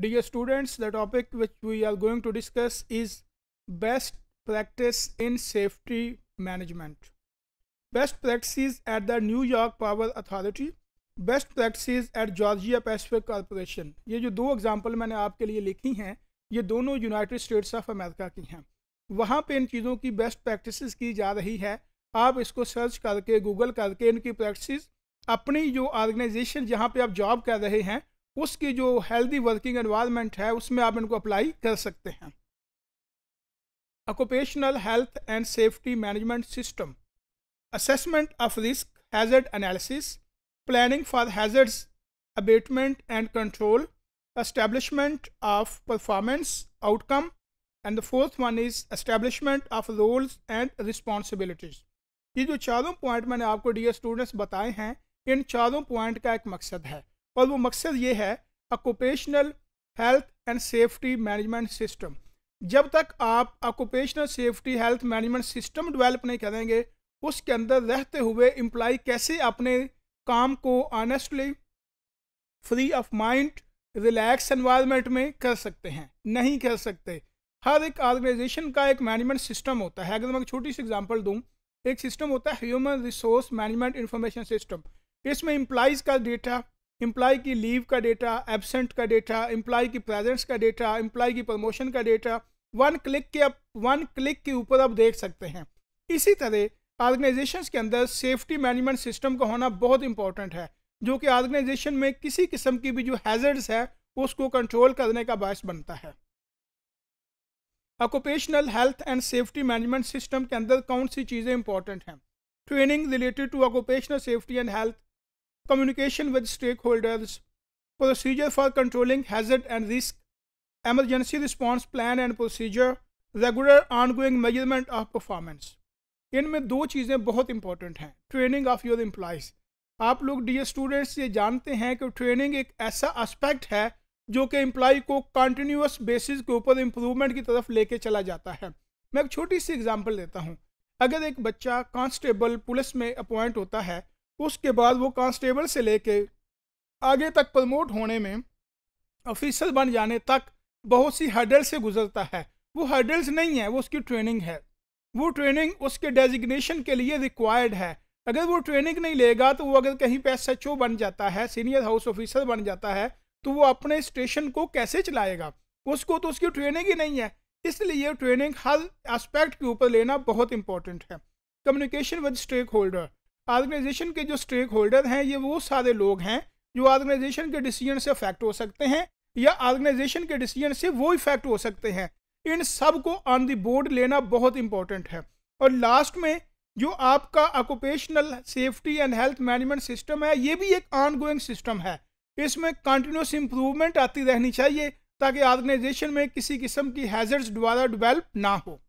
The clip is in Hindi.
Dear students, the topic which we are going to discuss is best practice in safety management. Best practices at the New York Power Authority, best practices at Georgia Pacific corporation ये जो दो एग्जांपल मैंने आपके लिए लिखी हैं ये दोनों यूनाइटेड स्टेट्स ऑफ अमेरिका की हैं वहाँ पे इन चीज़ों की बेस्ट प्रैक्टिसेस की जा रही है आप इसको सर्च करके गूगल करके इनकी प्रैक्टिस अपनी जो ऑर्गेनाइजेशन जहाँ पे आप जॉब कर रहे हैं उसकी जो हेल्दी वर्किंग एनवायरनमेंट है उसमें आप इनको अप्लाई कर सकते हैं occupational health and safety management system assessment of risk hazard analysis planning for hazards abatement and control establishment of performance outcome and the fourth one is establishment of roles and responsibilities ये जो चारों पॉइंट मैंने आपको ए स्टूडेंट्स बताए हैं इन चारों पॉइंट का एक मकसद है और वो मकसद ये है occupational health and safety management system जब तक आप occupational safety health management system develop नहीं करेंगे उसके अंदर रहते हुए एम्प्लाई कैसे अपने काम को honestly free of mind relax environment में कर सकते हैं नहीं कर सकते हर एक ऑर्गेनाइजेशन का एक मैनेजमेंट सिस्टम होता है अगर मैं छोटी सी एग्जांपल दूं एक सिस्टम होता है human resource management information system इसमें एम्प्लॉयज़ का डेटा एम्प्लॉय की लीव का डेटा एबसेंट का डेटा एम्प्लॉय की प्रेजेंस का डेटा एम्प्लॉय की प्रमोशन का डेटा वन क्लिक के अब वन क्लिक के ऊपर आप देख सकते हैं इसी तरह ऑर्गेनाइजेशंस के अंदर सेफ्टी मैनेजमेंट सिस्टम का होना बहुत इंपॉर्टेंट है जो कि ऑर्गेनाइजेशन में किसी किस्म की भी जो हैजर्ड्स है उसको कंट्रोल करने का बायस बनता है occupational health and safety management system के अंदर कौन सी चीज़ें इंपॉर्टेंट हैं training related to occupational safety and health communication with stakeholders, procedure for controlling hazard and risk, emergency response plan and procedure, regular ongoing measurement of performance. इनमें दो चीज़ें बहुत इंपॉर्टेंट हैं ट्रेनिंग ऑफ योर एम्प्लॉयज़ आप लोग डी स्टूडेंट्स ये जानते हैं कि ट्रेनिंग एक ऐसा एस्पेक्ट है जो कि एम्प्लॉय को कंटिन्यूस बेसिस के ऊपर इम्प्रूवमेंट की तरफ लेके चला जाता है मैं एक छोटी सी एग्जांपल देता हूँ अगर एक बच्चा कांस्टेबल पुलिस में अपॉइंट होता है उसके बाद वो कांस्टेबल से लेके आगे तक प्रमोट होने में ऑफिसर बन जाने तक बहुत सी हर्डल से गुजरता है वो हर्डल्स नहीं है वो उसकी ट्रेनिंग है वो ट्रेनिंग उसके डेजिग्नेशन के लिए रिक्वायर्ड है अगर वो ट्रेनिंग नहीं लेगा तो वो अगर कहीं पे एस बन जाता है सीनियर हाउस ऑफिसर बन जाता है तो वो अपने स्टेशन को कैसे चलाएगा उसको तो उसकी ट्रेनिंग ही नहीं है इसलिए ट्रेनिंग हर एस्पेक्ट के ऊपर लेना बहुत इंपॉर्टेंट है communication with stakeholder organization के जो स्टेक होल्डर हैं ये वो सारे लोग हैं जो ऑर्गेनाइजेशन के डिसीजन से अफेक्ट हो सकते हैं या ऑर्गेनाइजेशन के डिसीजन से वो इफेक्ट हो सकते हैं इन सब को ऑन द बोर्ड लेना बहुत इंपॉर्टेंट है और लास्ट में जो आपका occupational safety and health management system है ये भी एक ऑन गोइंग सिस्टम है इसमें कंटिन्यूस इम्प्रूवमेंट आती रहनी चाहिए ताकि ऑर्गेनाइजेशन में किसी किस्म की हैजर्ड्स दोबारा डेवलप ना हो